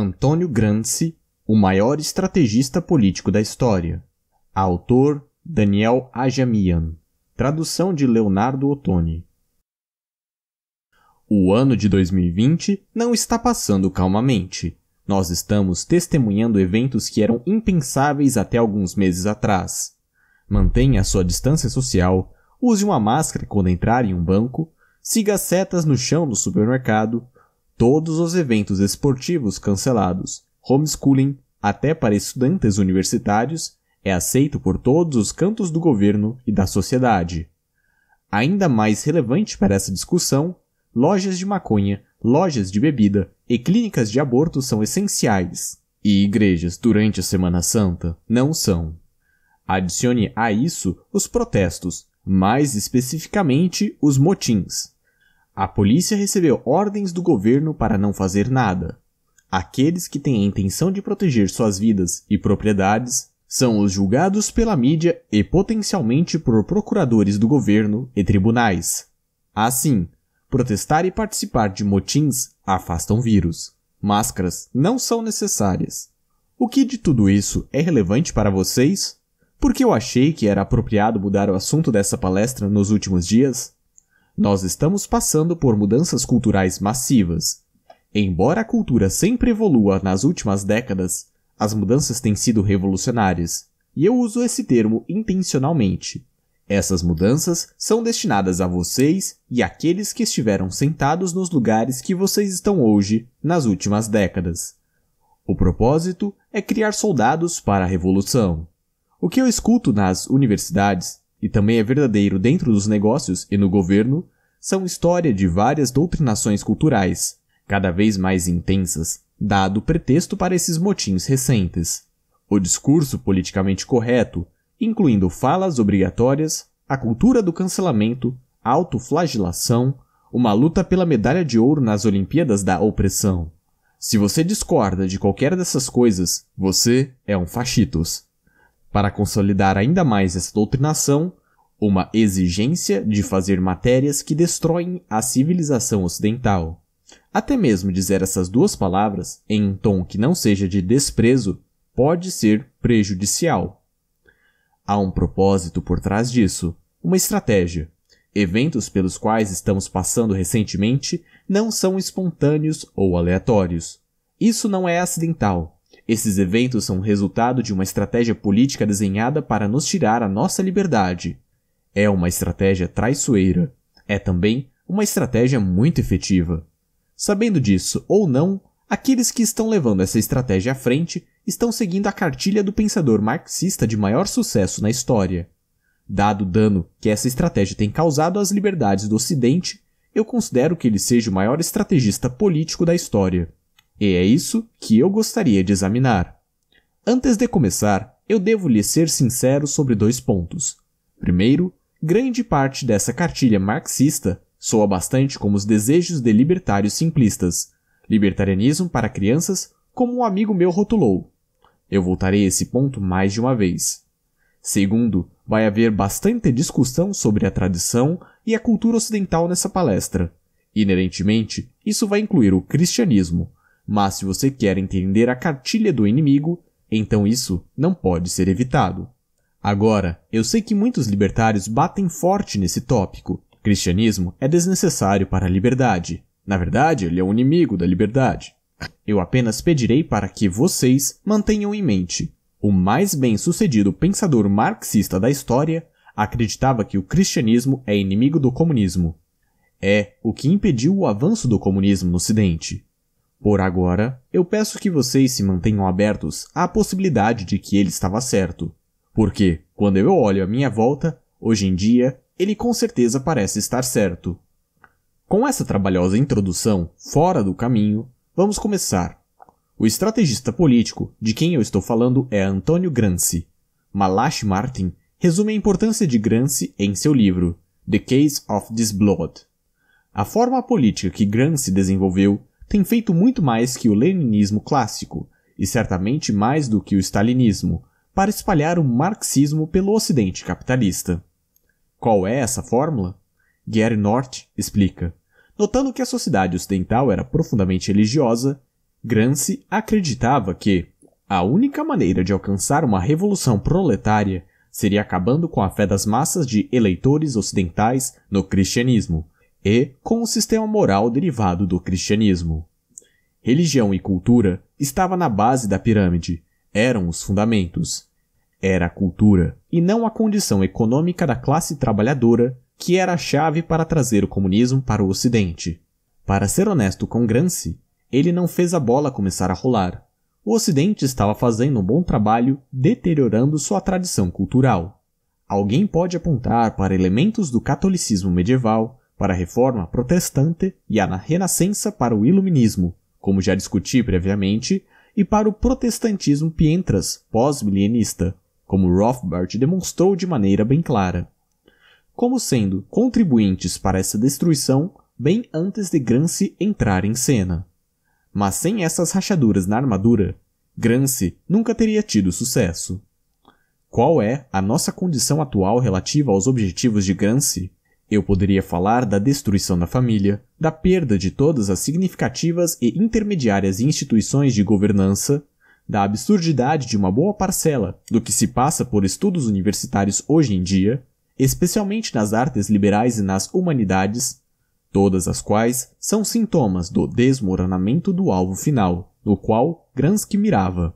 Antônio Gramsci, o maior estrategista político da história. Autor Daniel Ajamian. Tradução de Leonardo Ottoni. O ano de 2020 não está passando calmamente. Nós estamos testemunhando eventos que eram impensáveis até alguns meses atrás. Mantenha sua distância social, use uma máscara quando entrar em um banco, siga setas no chão do supermercado, todos os eventos esportivos cancelados, homeschooling, até para estudantes universitários, é aceito por todos os cantos do governo e da sociedade. Ainda mais relevante para essa discussão, lojas de maconha, lojas de bebida e clínicas de aborto são essenciais, e igrejas durante a Semana Santa não são. Adicione a isso os protestos, mais especificamente os motins, a polícia recebeu ordens do governo para não fazer nada. Aqueles que têm a intenção de proteger suas vidas e propriedades são os julgados pela mídia e potencialmente por procuradores do governo e tribunais. Assim, protestar e participar de motins afastam vírus. Máscaras não são necessárias. O que de tudo isso é relevante para vocês? Porque eu achei que era apropriado mudar o assunto dessa palestra nos últimos dias? Nós estamos passando por mudanças culturais massivas. Embora a cultura sempre evolua nas últimas décadas, as mudanças têm sido revolucionárias, e eu uso esse termo intencionalmente. Essas mudanças são destinadas a vocês e àqueles que estiveram sentados nos lugares que vocês estão hoje nas últimas décadas. O propósito é criar soldados para a revolução. O que eu escuto nas universidades e também é verdadeiro dentro dos negócios e no governo, são história de várias doutrinações culturais, cada vez mais intensas, dado pretexto para esses motins recentes. O discurso politicamente correto, incluindo falas obrigatórias, a cultura do cancelamento, autoflagelação, uma luta pela medalha de ouro nas Olimpíadas da opressão. Se você discorda de qualquer dessas coisas, você é um fachitos. Para consolidar ainda mais essa doutrinação, uma exigência de fazer matérias que destroem a civilização ocidental. Até mesmo dizer essas duas palavras em um tom que não seja de desprezo pode ser prejudicial. Há um propósito por trás disso, uma estratégia. Eventos pelos quais estamos passando recentemente não são espontâneos ou aleatórios. Isso não é acidental, esses eventos são resultado de uma estratégia política desenhada para nos tirar a nossa liberdade. É uma estratégia traiçoeira. É também uma estratégia muito efetiva. Sabendo disso ou não, aqueles que estão levando essa estratégia à frente estão seguindo a cartilha do pensador marxista de maior sucesso na história. Dado o dano que essa estratégia tem causado às liberdades do Ocidente, eu considero que ele seja o maior estrategista político da história. E é isso que eu gostaria de examinar. Antes de começar, eu devo lhe ser sincero sobre dois pontos. Primeiro, grande parte dessa cartilha marxista soa bastante como os desejos de libertários simplistas. Libertarianismo para crianças, como um amigo meu rotulou. Eu voltarei a esse ponto mais de uma vez. Segundo, vai haver bastante discussão sobre a tradição e a cultura ocidental nessa palestra. Inerentemente, isso vai incluir o cristianismo, mas se você quer entender a cartilha do inimigo, então isso não pode ser evitado. Agora, eu sei que muitos libertários batem forte nesse tópico. Cristianismo é desnecessário para a liberdade. Na verdade, ele é um inimigo da liberdade. Eu apenas pedirei para que vocês mantenham em mente. O mais bem-sucedido pensador marxista da história acreditava que o cristianismo é inimigo do comunismo. É o que impediu o avanço do comunismo no Ocidente. Por agora, eu peço que vocês se mantenham abertos à possibilidade de que ele estava certo, porque, quando eu olho à minha volta, hoje em dia, ele com certeza parece estar certo. Com essa trabalhosa introdução fora do caminho, vamos começar. O estrategista político de quem eu estou falando é Antônio Gramsci. Malachi Martin resume a importância de Gramsci em seu livro The Case of This Blood. A forma política que Gramsci desenvolveu tem feito muito mais que o leninismo clássico, e certamente mais do que o stalinismo, para espalhar o marxismo pelo ocidente capitalista. Qual é essa fórmula? Gary North explica. Notando que a sociedade ocidental era profundamente religiosa, Gramsci acreditava que a única maneira de alcançar uma revolução proletária seria acabando com a fé das massas de eleitores ocidentais no cristianismo, e com o sistema moral derivado do cristianismo. Religião e cultura estava na base da pirâmide, eram os fundamentos. Era a cultura e não a condição econômica da classe trabalhadora que era a chave para trazer o comunismo para o Ocidente. Para ser honesto com Gramsci, ele não fez a bola começar a rolar. O Ocidente estava fazendo um bom trabalho deteriorando sua tradição cultural. Alguém pode apontar para elementos do catolicismo medieval para a reforma protestante e a renascença para o iluminismo, como já discuti previamente, e para o protestantismo pientras pós-milenista, como Rothbard demonstrou de maneira bem clara. Como sendo contribuintes para essa destruição bem antes de Gramsci entrar em cena. Mas sem essas rachaduras na armadura, Gramsci nunca teria tido sucesso. Qual é a nossa condição atual relativa aos objetivos de Gramsci? Eu poderia falar da destruição da família, da perda de todas as significativas e intermediárias instituições de governança, da absurdidade de uma boa parcela do que se passa por estudos universitários hoje em dia, especialmente nas artes liberais e nas humanidades, todas as quais são sintomas do desmoronamento do alvo final, no qual Gransky mirava.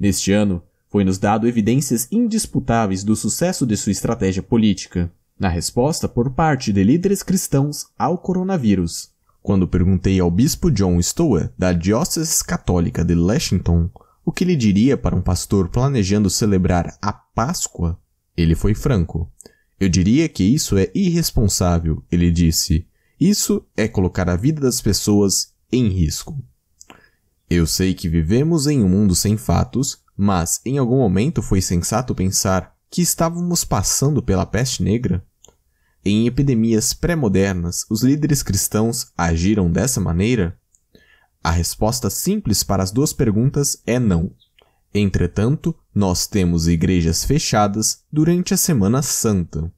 Neste ano, foi-nos dado evidências indisputáveis do sucesso de sua estratégia política na resposta por parte de líderes cristãos ao coronavírus. Quando perguntei ao bispo John Stowe da Diocese Católica de Lexington, o que ele diria para um pastor planejando celebrar a Páscoa, ele foi franco. Eu diria que isso é irresponsável, ele disse. Isso é colocar a vida das pessoas em risco. Eu sei que vivemos em um mundo sem fatos, mas em algum momento foi sensato pensar que estávamos passando pela peste negra? Em epidemias pré-modernas, os líderes cristãos agiram dessa maneira? A resposta simples para as duas perguntas é não. Entretanto, nós temos igrejas fechadas durante a Semana Santa.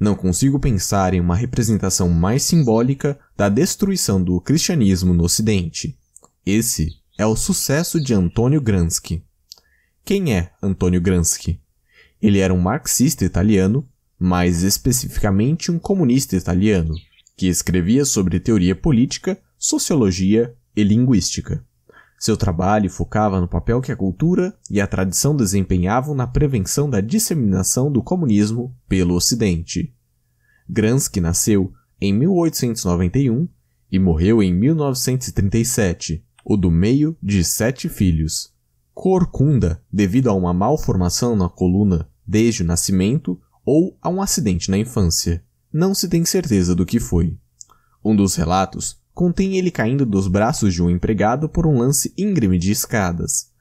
Não consigo pensar em uma representação mais simbólica da destruição do cristianismo no Ocidente. Esse é o sucesso de Antônio Gransky. Quem é Antônio Gransky? Ele era um marxista italiano, mais especificamente um comunista italiano, que escrevia sobre teoria política, sociologia e linguística. Seu trabalho focava no papel que a cultura e a tradição desempenhavam na prevenção da disseminação do comunismo pelo Ocidente. Gransky nasceu em 1891 e morreu em 1937, o do meio de sete filhos corcunda devido a uma malformação na coluna desde o nascimento ou a um acidente na infância. Não se tem certeza do que foi. Um dos relatos contém ele caindo dos braços de um empregado por um lance íngreme de escadas.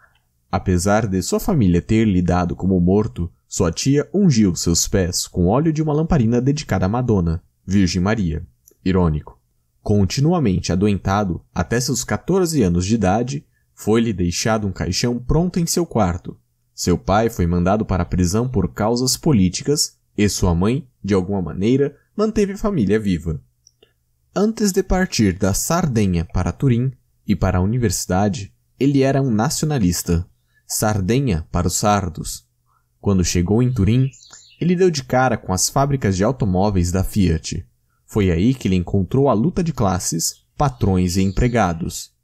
Apesar de sua família ter lhe dado como morto, sua tia ungiu seus pés com óleo de uma lamparina dedicada à Madonna, Virgem Maria. Irônico. Continuamente adoentado até seus 14 anos de idade, foi-lhe deixado um caixão pronto em seu quarto. Seu pai foi mandado para a prisão por causas políticas e sua mãe, de alguma maneira, manteve a família viva. Antes de partir da Sardenha para Turim e para a universidade, ele era um nacionalista. Sardenha para os sardos. Quando chegou em Turim, ele deu de cara com as fábricas de automóveis da Fiat. Foi aí que ele encontrou a luta de classes, patrões e empregados.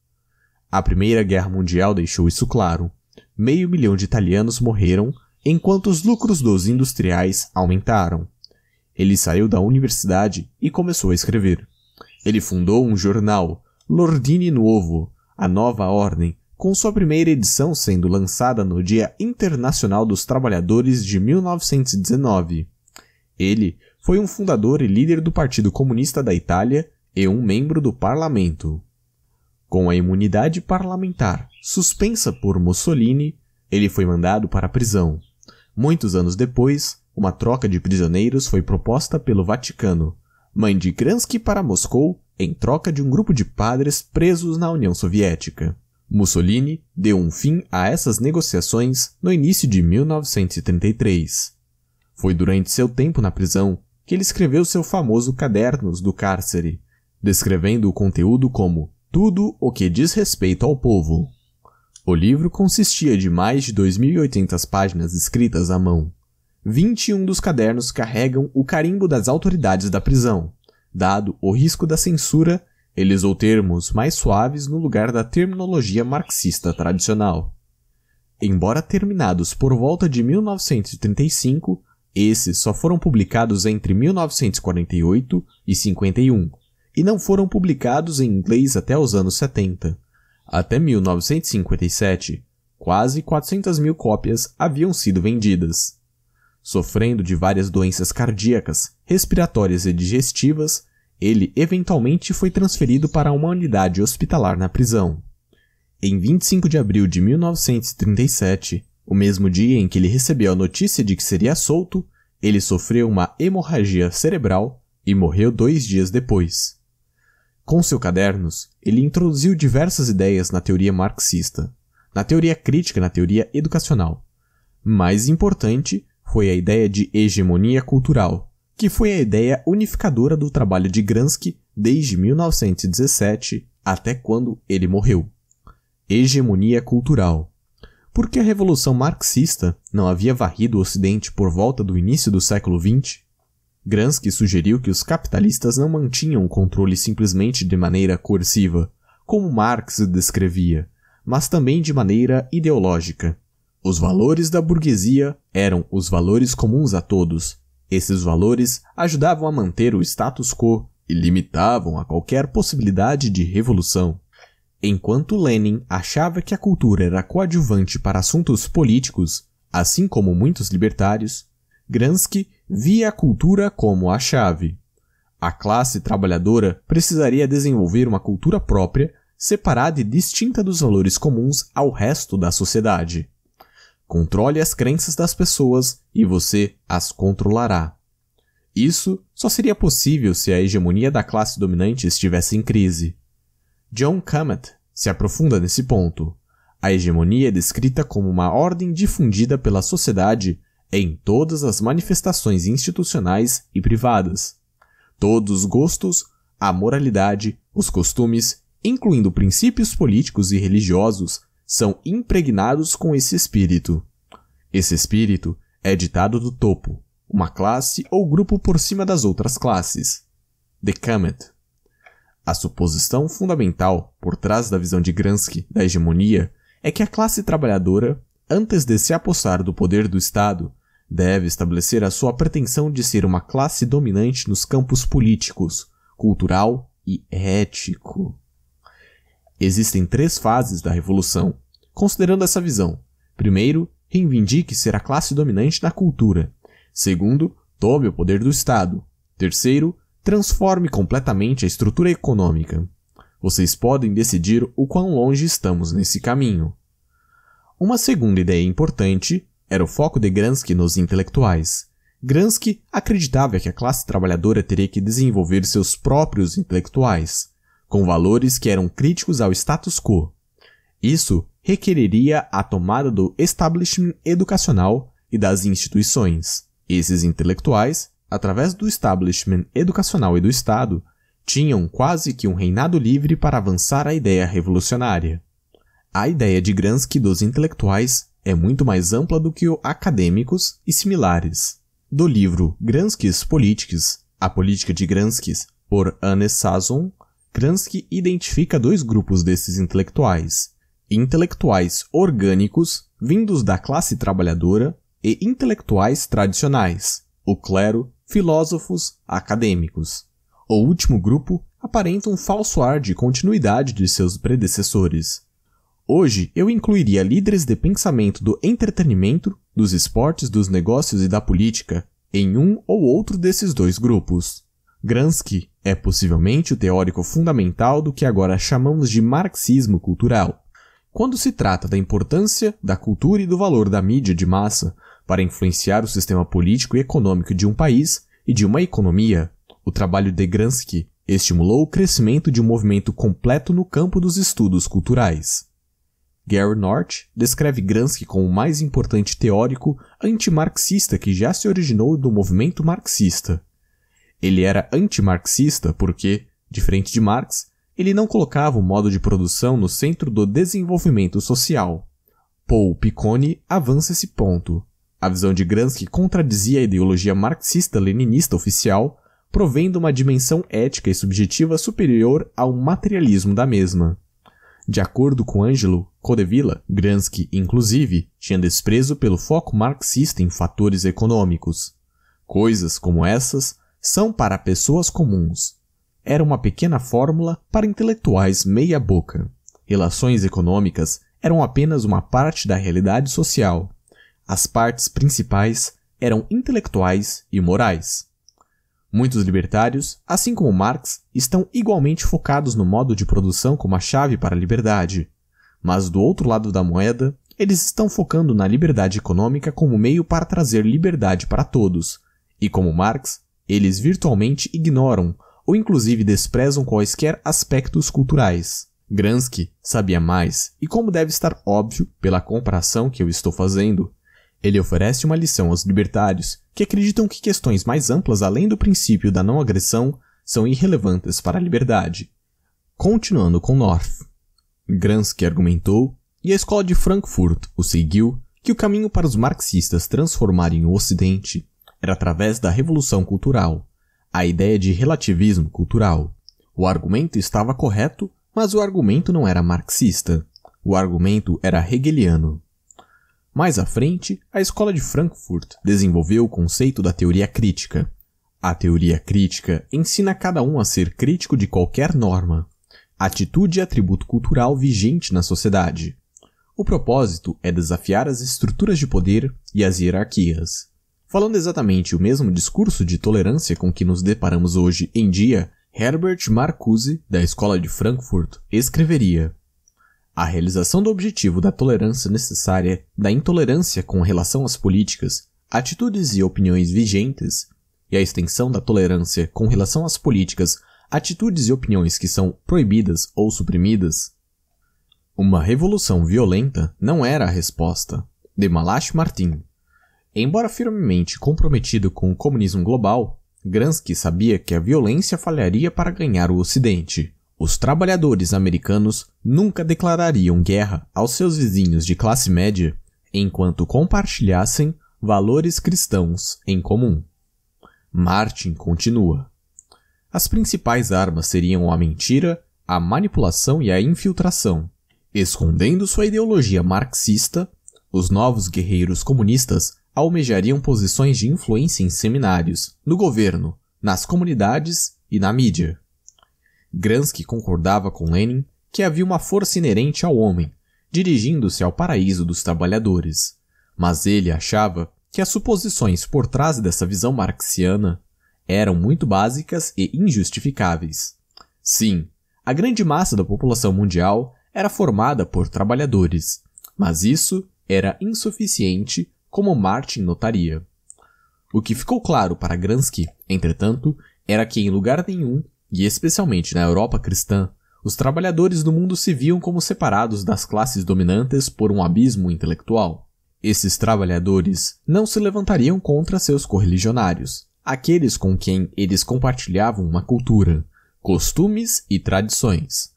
A Primeira Guerra Mundial deixou isso claro. Meio milhão de italianos morreram, enquanto os lucros dos industriais aumentaram. Ele saiu da universidade e começou a escrever. Ele fundou um jornal, L'Ordine Nuovo, a Nova Ordem, com sua primeira edição sendo lançada no Dia Internacional dos Trabalhadores de 1919. Ele foi um fundador e líder do Partido Comunista da Itália e um membro do parlamento. Com a imunidade parlamentar suspensa por Mussolini, ele foi mandado para a prisão. Muitos anos depois, uma troca de prisioneiros foi proposta pelo Vaticano. mãe de Gransky para Moscou em troca de um grupo de padres presos na União Soviética. Mussolini deu um fim a essas negociações no início de 1933. Foi durante seu tempo na prisão que ele escreveu seu famoso Cadernos do Cárcere, descrevendo o conteúdo como tudo o que diz respeito ao povo. O livro consistia de mais de 2.800 páginas escritas à mão. 21 dos cadernos carregam o carimbo das autoridades da prisão. Dado o risco da censura, ele usou termos mais suaves no lugar da terminologia marxista tradicional. Embora terminados por volta de 1935, esses só foram publicados entre 1948 e 51, e não foram publicados em inglês até os anos 70. Até 1957, quase 400 mil cópias haviam sido vendidas. Sofrendo de várias doenças cardíacas, respiratórias e digestivas, ele eventualmente foi transferido para uma unidade hospitalar na prisão. Em 25 de abril de 1937, o mesmo dia em que ele recebeu a notícia de que seria solto, ele sofreu uma hemorragia cerebral e morreu dois dias depois. Com seus cadernos, ele introduziu diversas ideias na teoria marxista, na teoria crítica e na teoria educacional. Mais importante foi a ideia de hegemonia cultural, que foi a ideia unificadora do trabalho de Gransky desde 1917 até quando ele morreu. Hegemonia cultural. Porque a revolução marxista não havia varrido o Ocidente por volta do início do século XX, Gransky sugeriu que os capitalistas não mantinham o controle simplesmente de maneira coerciva, como Marx descrevia, mas também de maneira ideológica. Os valores da burguesia eram os valores comuns a todos. Esses valores ajudavam a manter o status quo e limitavam a qualquer possibilidade de revolução. Enquanto Lenin achava que a cultura era coadjuvante para assuntos políticos, assim como muitos libertários, Gransky via a cultura como a chave. A classe trabalhadora precisaria desenvolver uma cultura própria, separada e distinta dos valores comuns ao resto da sociedade. Controle as crenças das pessoas e você as controlará. Isso só seria possível se a hegemonia da classe dominante estivesse em crise. John Camet se aprofunda nesse ponto. A hegemonia é descrita como uma ordem difundida pela sociedade em todas as manifestações institucionais e privadas. Todos os gostos, a moralidade, os costumes, incluindo princípios políticos e religiosos, são impregnados com esse espírito. Esse espírito é ditado do topo, uma classe ou grupo por cima das outras classes. Decamet. A suposição fundamental por trás da visão de Gransky da hegemonia é que a classe trabalhadora, antes de se apossar do poder do Estado, deve estabelecer a sua pretensão de ser uma classe dominante nos campos políticos, cultural e ético. Existem três fases da revolução, considerando essa visão. Primeiro, reivindique ser a classe dominante na cultura. Segundo, tome o poder do Estado. Terceiro, transforme completamente a estrutura econômica. Vocês podem decidir o quão longe estamos nesse caminho. Uma segunda ideia importante era o foco de Gransky nos intelectuais. Gransky acreditava que a classe trabalhadora teria que desenvolver seus próprios intelectuais, com valores que eram críticos ao status quo. Isso requeriria a tomada do establishment educacional e das instituições. Esses intelectuais, através do establishment educacional e do Estado, tinham quase que um reinado livre para avançar a ideia revolucionária. A ideia de Gransky dos intelectuais é muito mais ampla do que o Acadêmicos e Similares, do livro Gransky's Politics, A Política de Gransky, por Anne Sazon, Gransky identifica dois grupos desses intelectuais: intelectuais orgânicos, vindos da classe trabalhadora, e intelectuais tradicionais, o clero, filósofos, acadêmicos. O último grupo aparenta um falso ar de continuidade de seus predecessores, Hoje eu incluiria líderes de pensamento do entretenimento, dos esportes, dos negócios e da política em um ou outro desses dois grupos. Gransky é possivelmente o teórico fundamental do que agora chamamos de marxismo cultural. Quando se trata da importância da cultura e do valor da mídia de massa para influenciar o sistema político e econômico de um país e de uma economia, o trabalho de Gransky estimulou o crescimento de um movimento completo no campo dos estudos culturais. Gary North descreve Gransky como o mais importante teórico antimarxista que já se originou do movimento marxista. Ele era antimarxista porque, diferente de Marx, ele não colocava o modo de produção no centro do desenvolvimento social. Paul Piccone avança esse ponto. A visão de Gransky contradizia a ideologia marxista-leninista oficial, provendo uma dimensão ética e subjetiva superior ao materialismo da mesma. De acordo com Angelo, Codevilla, Gransky, inclusive, tinha desprezo pelo foco marxista em fatores econômicos. Coisas como essas são para pessoas comuns. Era uma pequena fórmula para intelectuais meia-boca. Relações econômicas eram apenas uma parte da realidade social. As partes principais eram intelectuais e morais. Muitos libertários, assim como Marx, estão igualmente focados no modo de produção como a chave para a liberdade. Mas do outro lado da moeda, eles estão focando na liberdade econômica como meio para trazer liberdade para todos. E como Marx, eles virtualmente ignoram ou inclusive desprezam quaisquer aspectos culturais. Gransky sabia mais, e como deve estar óbvio pela comparação que eu estou fazendo, ele oferece uma lição aos libertários que acreditam que questões mais amplas além do princípio da não agressão são irrelevantes para a liberdade. Continuando com North. Gransky argumentou, e a escola de Frankfurt o seguiu, que o caminho para os marxistas transformarem o Ocidente era através da revolução cultural, a ideia de relativismo cultural. O argumento estava correto, mas o argumento não era marxista. O argumento era hegeliano. Mais à frente, a escola de Frankfurt desenvolveu o conceito da teoria crítica. A teoria crítica ensina cada um a ser crítico de qualquer norma, atitude e atributo cultural vigente na sociedade. O propósito é desafiar as estruturas de poder e as hierarquias. Falando exatamente o mesmo discurso de tolerância com que nos deparamos hoje em dia, Herbert Marcuse, da Escola de Frankfurt, escreveria: A realização do objetivo da tolerância necessária da intolerância com relação às políticas, atitudes e opiniões vigentes, e a extensão da tolerância com relação às políticas, atitudes e opiniões que são proibidas ou suprimidas? Uma revolução violenta não era a resposta. De Malach Martin. Embora firmemente comprometido com o comunismo global, Gransky sabia que a violência falharia para ganhar o Ocidente. Os trabalhadores americanos nunca declarariam guerra aos seus vizinhos de classe média enquanto compartilhassem valores cristãos em comum. Martin continua. As principais armas seriam a mentira, a manipulação e a infiltração. Escondendo sua ideologia marxista, os novos guerreiros comunistas almejariam posições de influência em seminários, no governo, nas comunidades e na mídia. Gransky concordava com Lenin que havia uma força inerente ao homem, dirigindo-se ao paraíso dos trabalhadores. Mas ele achava que as suposições por trás dessa visão marxiana eram muito básicas e injustificáveis. Sim, a grande massa da população mundial era formada por trabalhadores, mas isso era insuficiente, como Martin notaria. O que ficou claro para Gransky, entretanto, era que em lugar nenhum, e especialmente na Europa cristã, os trabalhadores do mundo se viam como separados das classes dominantes por um abismo intelectual. Esses trabalhadores não se levantariam contra seus correligionários, aqueles com quem eles compartilhavam uma cultura, costumes e tradições.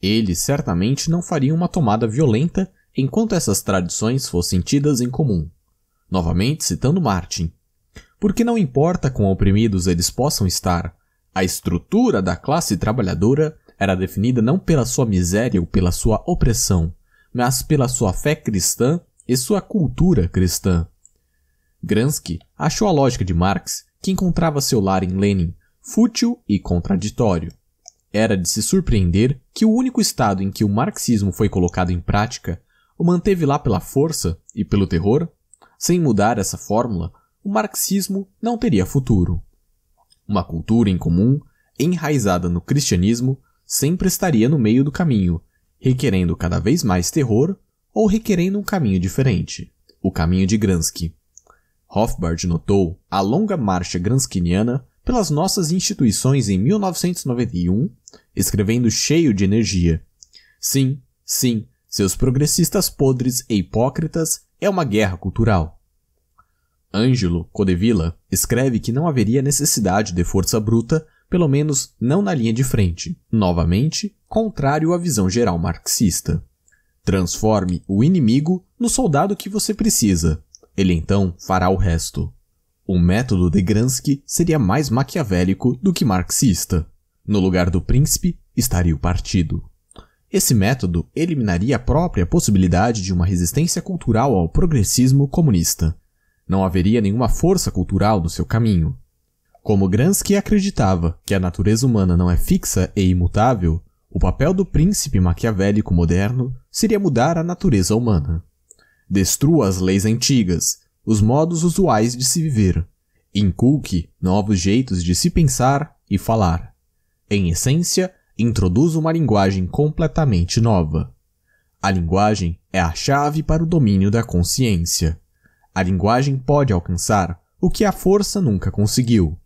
Eles certamente não fariam uma tomada violenta enquanto essas tradições fossem tidas em comum. Novamente citando Martin. Porque não importa quão oprimidos eles possam estar, a estrutura da classe trabalhadora era definida não pela sua miséria ou pela sua opressão, mas pela sua fé cristã e sua cultura cristã. Gransky achou a lógica de Marx que encontrava seu lar em Lenin, fútil e contraditório. Era de se surpreender que o único estado em que o marxismo foi colocado em prática o manteve lá pela força e pelo terror? Sem mudar essa fórmula, o marxismo não teria futuro. Uma cultura em comum, enraizada no cristianismo, sempre estaria no meio do caminho, requerendo cada vez mais terror ou requerendo um caminho diferente o caminho de Gransky. Rothbard notou a longa marcha granskiniana pelas nossas instituições em 1991, escrevendo cheio de energia. Sim, sim, seus progressistas podres e hipócritas é uma guerra cultural. Ângelo Codevilla escreve que não haveria necessidade de força bruta, pelo menos não na linha de frente, novamente, contrário à visão geral marxista. Transforme o inimigo no soldado que você precisa, ele então fará o resto. O método de Gransky seria mais maquiavélico do que marxista. No lugar do príncipe estaria o partido. Esse método eliminaria a própria possibilidade de uma resistência cultural ao progressismo comunista. Não haveria nenhuma força cultural no seu caminho. Como Gransky acreditava que a natureza humana não é fixa e imutável, o papel do príncipe maquiavélico moderno seria mudar a natureza humana. Destrua as leis antigas, os modos usuais de se viver. Inculque novos jeitos de se pensar e falar. Em essência, introduz uma linguagem completamente nova. A linguagem é a chave para o domínio da consciência. A linguagem pode alcançar o que a força nunca conseguiu.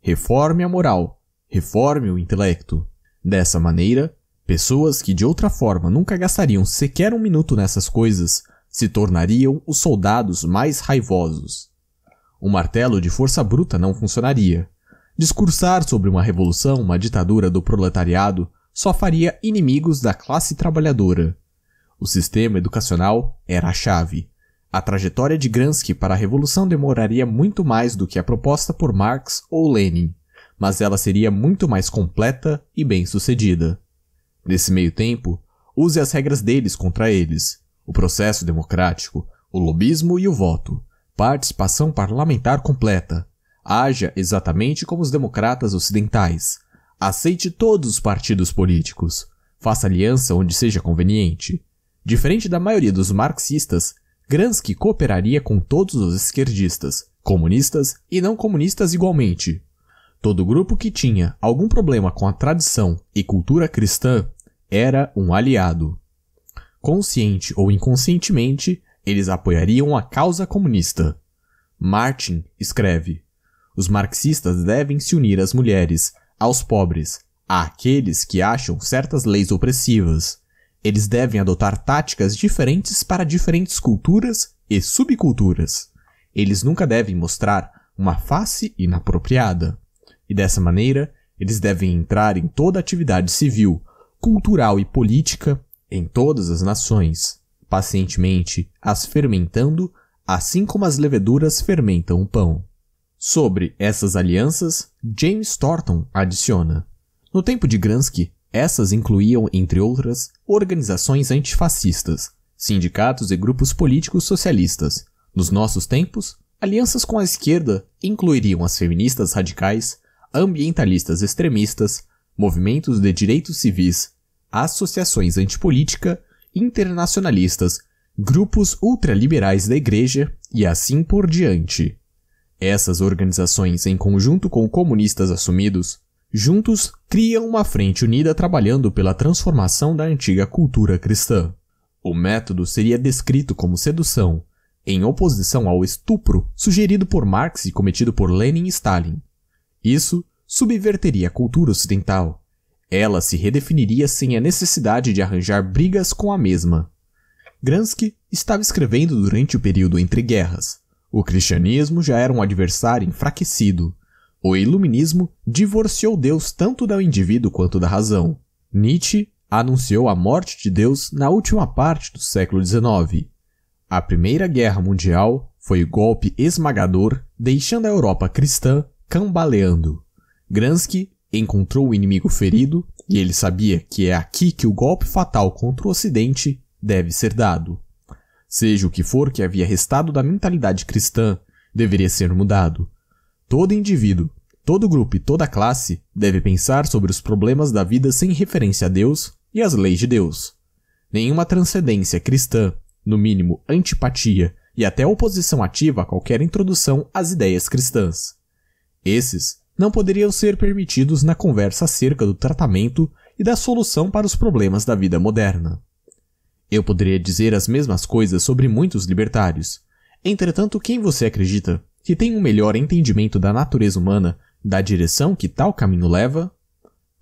Reforme a moral, reforme o intelecto. Dessa maneira, pessoas que de outra forma nunca gastariam sequer um minuto nessas coisas se tornariam os soldados mais raivosos. Um martelo de força bruta não funcionaria. Discursar sobre uma revolução, uma ditadura do proletariado, só faria inimigos da classe trabalhadora. O sistema educacional era a chave. A trajetória de Gramsci para a revolução demoraria muito mais do que a proposta por Marx ou Lenin, mas ela seria muito mais completa e bem-sucedida. Nesse meio tempo, use as regras deles contra eles o processo democrático, o lobismo e o voto, participação parlamentar completa. Haja exatamente como os democratas ocidentais. Aceite todos os partidos políticos. Faça aliança onde seja conveniente. Diferente da maioria dos marxistas, Gransky cooperaria com todos os esquerdistas, comunistas e não comunistas igualmente. Todo grupo que tinha algum problema com a tradição e cultura cristã era um aliado. Consciente ou inconscientemente, eles apoiariam a causa comunista. Martin escreve: Os marxistas devem se unir às mulheres, aos pobres, àqueles que acham certas leis opressivas. Eles devem adotar táticas diferentes para diferentes culturas e subculturas. Eles nunca devem mostrar uma face inapropriada. E dessa maneira, eles devem entrar em toda atividade civil, cultural e política em todas as nações, pacientemente as fermentando, assim como as leveduras fermentam o pão. Sobre essas alianças, James Thornton adiciona: No tempo de Gransky, essas incluíam, entre outras, organizações antifascistas, sindicatos e grupos políticos socialistas. Nos nossos tempos, alianças com a esquerda incluiriam as feministas radicais, ambientalistas extremistas, movimentos de direitos civis associações antipolítica, internacionalistas, grupos ultraliberais da Igreja e assim por diante. Essas organizações, em conjunto com comunistas assumidos, juntos criam uma frente unida trabalhando pela transformação da antiga cultura cristã. O método seria descrito como sedução, em oposição ao estupro sugerido por Marx e cometido por Lenin e Stalin. Isso subverteria a cultura ocidental, ela se redefiniria sem a necessidade de arranjar brigas com a mesma. Gransky estava escrevendo durante o período entre guerras. O cristianismo já era um adversário enfraquecido. O iluminismo divorciou Deus tanto do indivíduo quanto da razão. Nietzsche anunciou a morte de Deus na última parte do século XIX. A Primeira Guerra Mundial foi o golpe esmagador, deixando a Europa cristã cambaleando. Gransky encontrou o inimigo ferido e ele sabia que é aqui que o golpe fatal contra o Ocidente deve ser dado. Seja o que for que havia restado da mentalidade cristã, deveria ser mudado. Todo indivíduo, todo grupo e toda classe deve pensar sobre os problemas da vida sem referência a Deus e às leis de Deus. Nenhuma transcendência cristã, no mínimo antipatia e até oposição ativa a qualquer introdução às ideias cristãs. Esses não poderiam ser permitidos na conversa acerca do tratamento e da solução para os problemas da vida moderna. Eu poderia dizer as mesmas coisas sobre muitos libertários. Entretanto, quem você acredita que tem um melhor entendimento da natureza humana, da direção que tal caminho leva?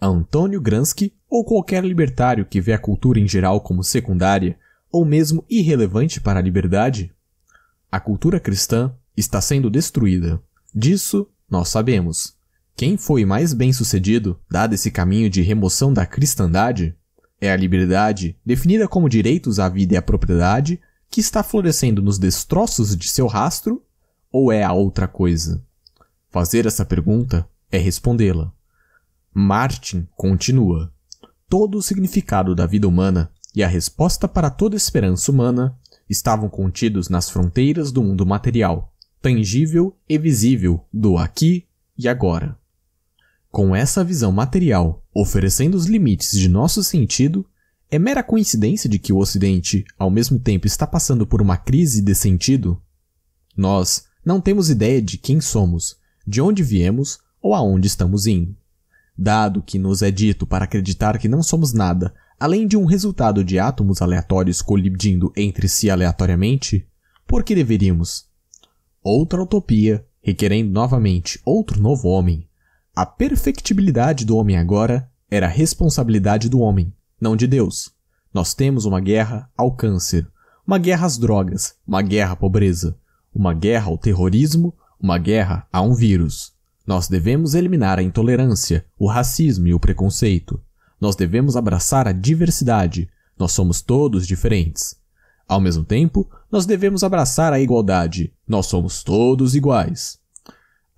Antônio Gramsci ou qualquer libertário que vê a cultura em geral como secundária ou mesmo irrelevante para a liberdade? A cultura cristã está sendo destruída. Disso nós sabemos. Quem foi mais bem sucedido, dado esse caminho de remoção da cristandade, é a liberdade, definida como direitos à vida e à propriedade, que está florescendo nos destroços de seu rastro, ou é a outra coisa? Fazer essa pergunta é respondê-la. Martin continua. Todo o significado da vida humana e a resposta para toda esperança humana estavam contidos nas fronteiras do mundo material, tangível e visível do aqui e agora. Com essa visão material oferecendo os limites de nosso sentido, é mera coincidência de que o Ocidente, ao mesmo tempo, está passando por uma crise de sentido? Nós não temos ideia de quem somos, de onde viemos ou aonde estamos indo. Dado que nos é dito para acreditar que não somos nada além de um resultado de átomos aleatórios colidindo entre si aleatoriamente, por que deveríamos? Outra utopia, requerendo novamente outro novo homem, a perfectibilidade do homem agora era responsabilidade do homem, não de Deus. Nós temos uma guerra ao câncer, uma guerra às drogas, uma guerra à pobreza, uma guerra ao terrorismo, uma guerra a um vírus. Nós devemos eliminar a intolerância, o racismo e o preconceito. Nós devemos abraçar a diversidade. Nós somos todos diferentes. Ao mesmo tempo, nós devemos abraçar a igualdade. Nós somos todos iguais.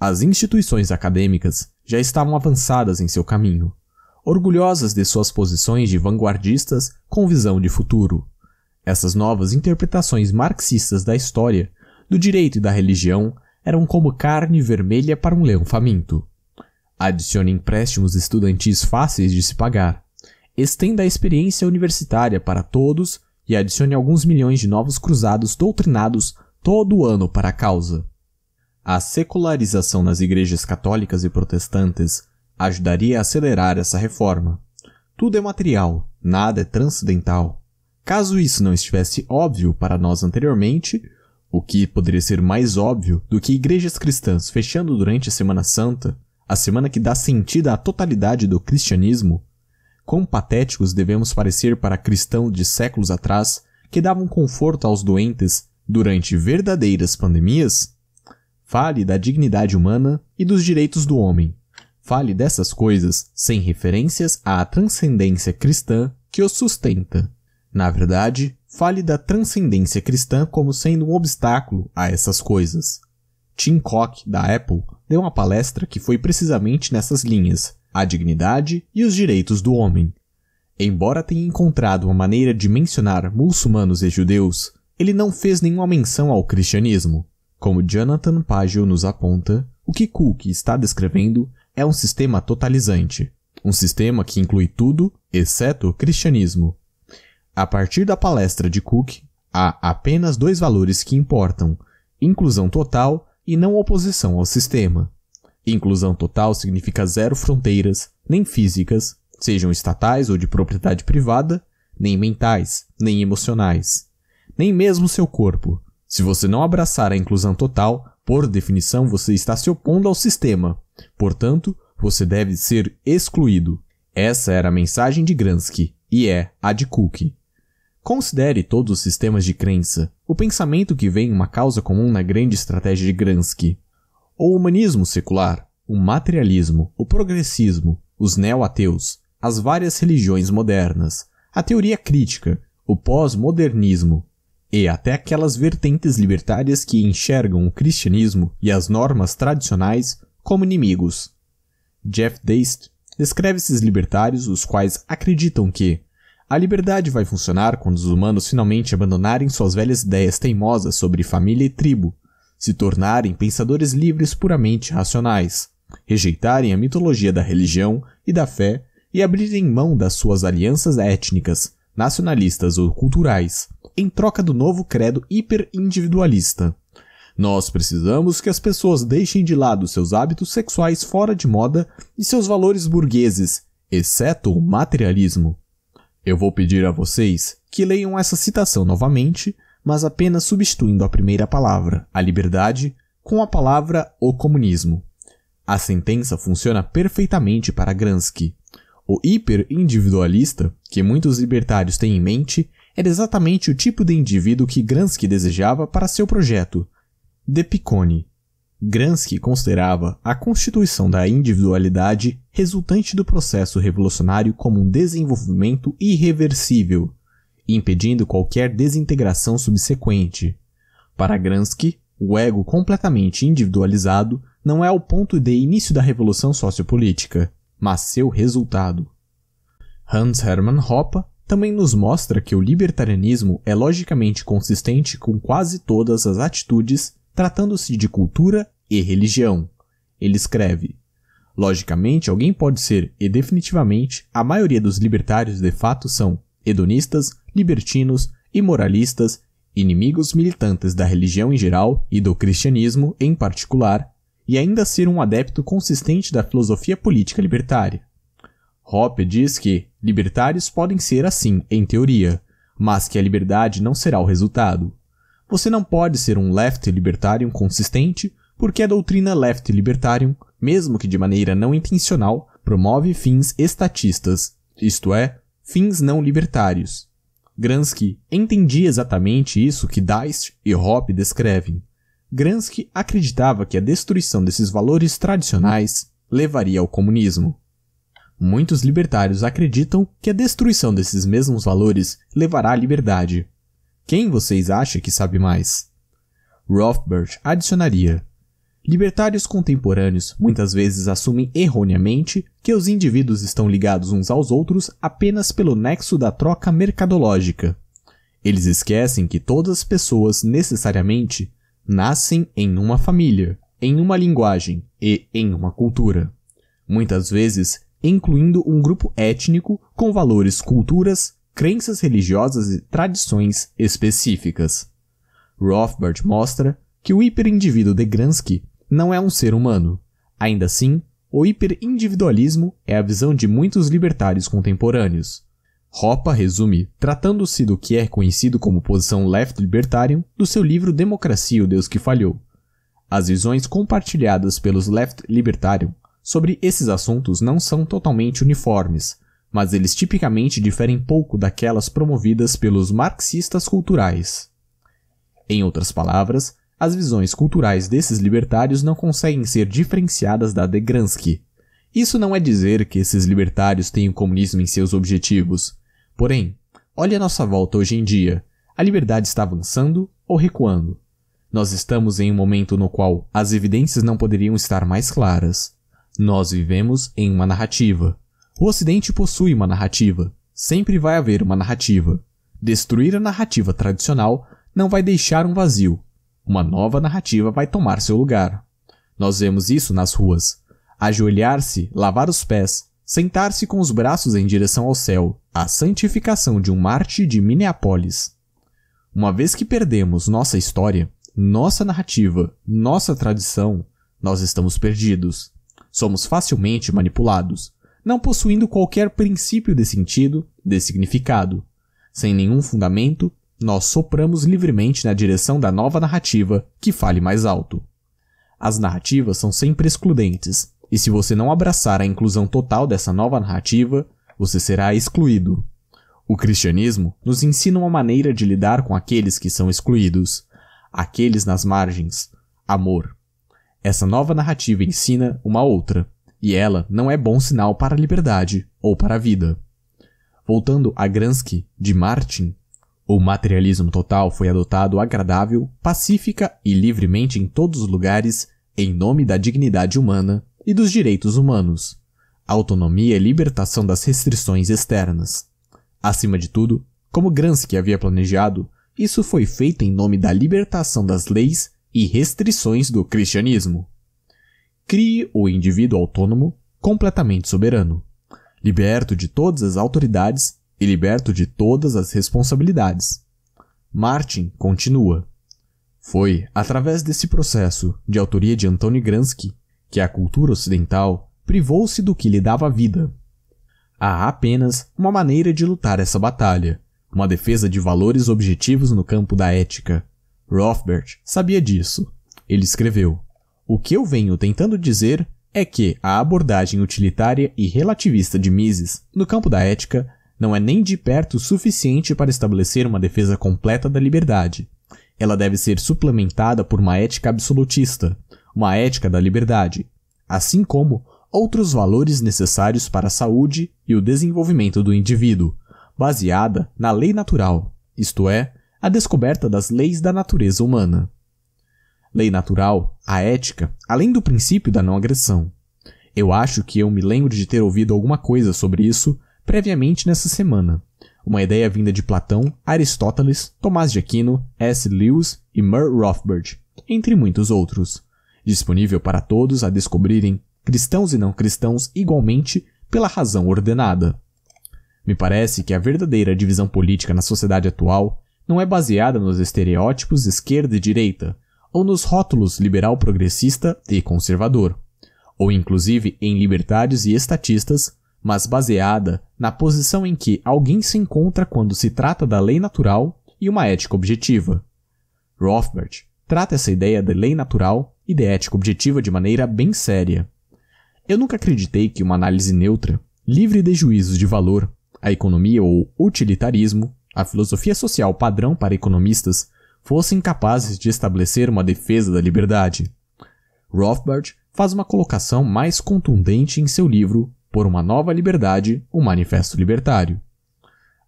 As instituições acadêmicas já estavam avançadas em seu caminho, orgulhosas de suas posições de vanguardistas com visão de futuro. Essas novas interpretações marxistas da história, do direito e da religião eram como carne vermelha para um leão faminto. Adicione empréstimos estudantis fáceis de se pagar. Estenda a experiência universitária para todos e adicione alguns milhões de novos cruzados doutrinados todo ano para a causa. A secularização nas igrejas católicas e protestantes ajudaria a acelerar essa reforma. Tudo é material, nada é transcendental. Caso isso não estivesse óbvio para nós anteriormente, o que poderia ser mais óbvio do que igrejas cristãs fechando durante a Semana Santa, a semana que dá sentido à totalidade do cristianismo, quão patéticos devemos parecer para cristãos de séculos atrás que davam conforto aos doentes durante verdadeiras pandemias? Fale da dignidade humana e dos direitos do homem. Fale dessas coisas sem referências à transcendência cristã que os sustenta. Na verdade, fale da transcendência cristã como sendo um obstáculo a essas coisas. Tim Cook, da Apple, deu uma palestra que foi precisamente nessas linhas, a dignidade e os direitos do homem. Embora tenha encontrado uma maneira de mencionar muçulmanos e judeus, ele não fez nenhuma menção ao cristianismo. Como Jonathan Pagel nos aponta, o que Cook está descrevendo é um sistema totalizante, um sistema que inclui tudo, exceto o cristianismo. A partir da palestra de Cook, há apenas dois valores que importam: inclusão total e não oposição ao sistema. Inclusão total significa zero fronteiras, nem físicas, sejam estatais ou de propriedade privada, nem mentais, nem emocionais, nem mesmo seu corpo. Se você não abraçar a inclusão total, por definição você está se opondo ao sistema. Portanto, você deve ser excluído. Essa era a mensagem de Gransky, e é a de Cook. Considere todos os sistemas de crença, o pensamento que vem uma causa comum na grande estratégia de Gransky. O humanismo secular, o materialismo, o progressismo, os neo-ateus, as várias religiões modernas, a teoria crítica, o pós-modernismo, e até aquelas vertentes libertárias que enxergam o cristianismo e as normas tradicionais como inimigos. Jeff Deist descreve esses libertários, os quais acreditam que a liberdade vai funcionar quando os humanos finalmente abandonarem suas velhas ideias teimosas sobre família e tribo, se tornarem pensadores livres puramente racionais, rejeitarem a mitologia da religião e da fé e abrirem mão das suas alianças étnicas, nacionalistas ou culturais, em troca do novo credo hiperindividualista. Nós precisamos que as pessoas deixem de lado seus hábitos sexuais fora de moda e seus valores burgueses, exceto o materialismo. Eu vou pedir a vocês que leiam essa citação novamente, mas apenas substituindo a primeira palavra, a liberdade, com a palavra o comunismo. A sentença funciona perfeitamente para Gransky. O hiperindividualista, que muitos libertários têm em mente, era exatamente o tipo de indivíduo que Gramsci desejava para seu projeto. De Piccone. Gramsci considerava a constituição da individualidade resultante do processo revolucionário como um desenvolvimento irreversível, impedindo qualquer desintegração subsequente. Para Gramsci, o ego completamente individualizado não é o ponto de início da revolução sociopolítica, mas seu resultado. Hans Hermann Hoppe também nos mostra que o libertarianismo é logicamente consistente com quase todas as atitudes tratando-se de cultura e religião. Ele escreve: Logicamente, alguém pode ser, e definitivamente, a maioria dos libertários de fato são hedonistas, libertinos, imoralistas, inimigos militantes da religião em geral e do cristianismo em particular, e ainda ser um adepto consistente da filosofia política libertária. Hoppe diz que libertários podem ser assim, em teoria, mas que a liberdade não será o resultado. Você não pode ser um left libertarian consistente porque a doutrina left libertarian, mesmo que de maneira não intencional, promove fins estatistas, isto é, fins não libertários. Gransky entendia exatamente isso que Deist e Hoppe descrevem. Gransky acreditava que a destruição desses valores tradicionais levaria ao comunismo. Muitos libertários acreditam que a destruição desses mesmos valores levará à liberdade. Quem vocês acham que sabe mais? Rothbard adicionaria: Libertários contemporâneos muitas vezes assumem erroneamente que os indivíduos estão ligados uns aos outros apenas pelo nexo da troca mercadológica. Eles esquecem que todas as pessoas necessariamente nascem em uma família, em uma linguagem e em uma cultura, muitas vezes incluindo um grupo étnico com valores, culturas, crenças religiosas e tradições específicas. Rothbard mostra que o hiperindivíduo de Gransky não é um ser humano. Ainda assim, o hiperindividualismo é a visão de muitos libertários contemporâneos, Hoppe resume, tratando-se do que é conhecido como posição left libertarian, do seu livro Democracia o Deus que Falhou. As visões compartilhadas pelos left libertarian sobre esses assuntos não são totalmente uniformes, mas eles tipicamente diferem pouco daquelas promovidas pelos marxistas culturais. Em outras palavras, as visões culturais desses libertários não conseguem ser diferenciadas da de Gransky. Isso não é dizer que esses libertários têm o comunismo em seus objetivos, Porém, olhe a nossa volta hoje em dia. A liberdade está avançando ou recuando? Nós estamos em um momento no qual as evidências não poderiam estar mais claras. Nós vivemos em uma narrativa. O Ocidente possui uma narrativa. Sempre vai haver uma narrativa. Destruir a narrativa tradicional não vai deixar um vazio. Uma nova narrativa vai tomar seu lugar. Nós vemos isso nas ruas. Ajoelhar-se, lavar os pés, sentar-se com os braços em direção ao céu, a santificação de um Marte de Minneapolis. Uma vez que perdemos nossa história, nossa narrativa, nossa tradição, nós estamos perdidos. Somos facilmente manipulados, não possuindo qualquer princípio de sentido, de significado. Sem nenhum fundamento, nós sopramos livremente na direção da nova narrativa que fale mais alto. As narrativas são sempre excludentes, e se você não abraçar a inclusão total dessa nova narrativa, você será excluído. O cristianismo nos ensina uma maneira de lidar com aqueles que são excluídos, aqueles nas margens, amor. Essa nova narrativa ensina uma outra, e ela não é bom sinal para a liberdade ou para a vida. Voltando a Gransky, de Martin, o materialismo total foi adotado agradável, pacífica e livremente em todos os lugares, em nome da dignidade humana e dos direitos humanos, autonomia e libertação das restrições externas. Acima de tudo, como Gramsci havia planejado, isso foi feito em nome da libertação das leis e restrições do cristianismo. Crie o indivíduo autônomo, completamente soberano, liberto de todas as autoridades e liberto de todas as responsabilidades. Martin continua. Foi através desse processo, de autoria de Antoni Gramsci, que a cultura ocidental privou-se do que lhe dava vida. Há apenas uma maneira de lutar essa batalha, uma defesa de valores objetivos no campo da ética. Rothbard sabia disso. Ele escreveu: O que eu venho tentando dizer é que a abordagem utilitária e relativista de Mises no campo da ética não é nem de perto suficiente para estabelecer uma defesa completa da liberdade. Ela deve ser suplementada por uma ética absolutista, uma ética da liberdade, assim como outros valores necessários para a saúde e o desenvolvimento do indivíduo, baseada na lei natural, isto é, a descoberta das leis da natureza humana. Lei natural, a ética, além do princípio da não agressão. Eu acho que eu me lembro de ter ouvido alguma coisa sobre isso previamente nessa semana. Uma ideia vinda de Platão, Aristóteles, Tomás de Aquino, S. Lewis e Murray Rothbard, entre muitos outros disponível para todos a descobrirem, cristãos e não cristãos igualmente, pela razão ordenada. Me parece que a verdadeira divisão política na sociedade atual não é baseada nos estereótipos esquerda e direita, ou nos rótulos liberal progressista e conservador, ou inclusive em libertários e estatistas, mas baseada na posição em que alguém se encontra quando se trata da lei natural e uma ética objetiva. Rothbard trata essa ideia de lei natural ideética objetiva de maneira bem séria. Eu nunca acreditei que uma análise neutra, livre de juízos de valor, a economia ou utilitarismo, a filosofia social padrão para economistas, fossem capazes de estabelecer uma defesa da liberdade. Rothbard faz uma colocação mais contundente em seu livro Por uma Nova Liberdade, o Manifesto Libertário.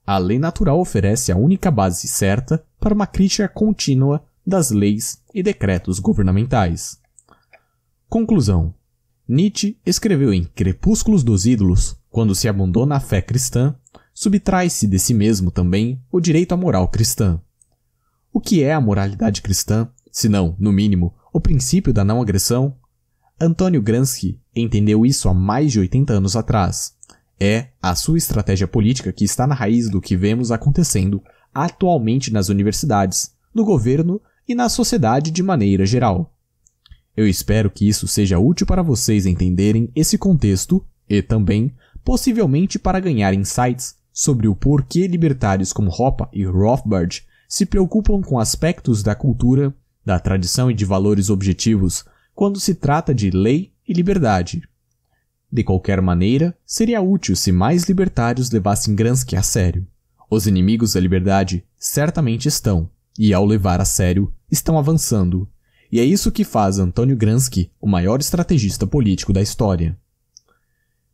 A lei natural oferece a única base certa para uma crítica contínua das leis e decretos governamentais. Conclusão: Nietzsche escreveu em Crepúsculos dos Ídolos, quando se abandona a fé cristã, subtrai-se de si mesmo também o direito à moral cristã. O que é a moralidade cristã, se não, no mínimo, o princípio da não agressão? Antônio Gramsci entendeu isso há mais de 80 anos atrás. É a sua estratégia política que está na raiz do que vemos acontecendo atualmente nas universidades, no governo e na sociedade de maneira geral. Eu espero que isso seja útil para vocês entenderem esse contexto e também, possivelmente, para ganhar insights sobre o porquê libertários como Hoppe e Rothbard se preocupam com aspectos da cultura, da tradição e de valores objetivos quando se trata de lei e liberdade. De qualquer maneira, seria útil se mais libertários levassem Gransky a sério. Os inimigos da liberdade certamente estão, e ao levar a sério, estão avançando. E é isso que faz Antônio Gransky o maior estrategista político da história.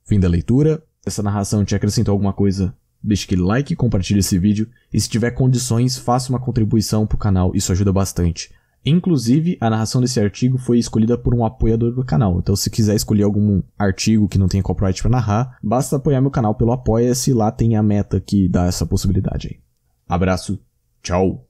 Fim da leitura. Essa narração te acrescentou alguma coisa? Deixe aquele like, compartilhe esse vídeo e se tiver condições, faça uma contribuição para o canal, isso ajuda bastante. Inclusive, a narração desse artigo foi escolhida por um apoiador do canal. Então, se quiser escolher algum artigo que não tenha copyright para narrar, basta apoiar meu canal pelo Apoia-se, lá tem a meta que dá essa possibilidade Abraço, tchau!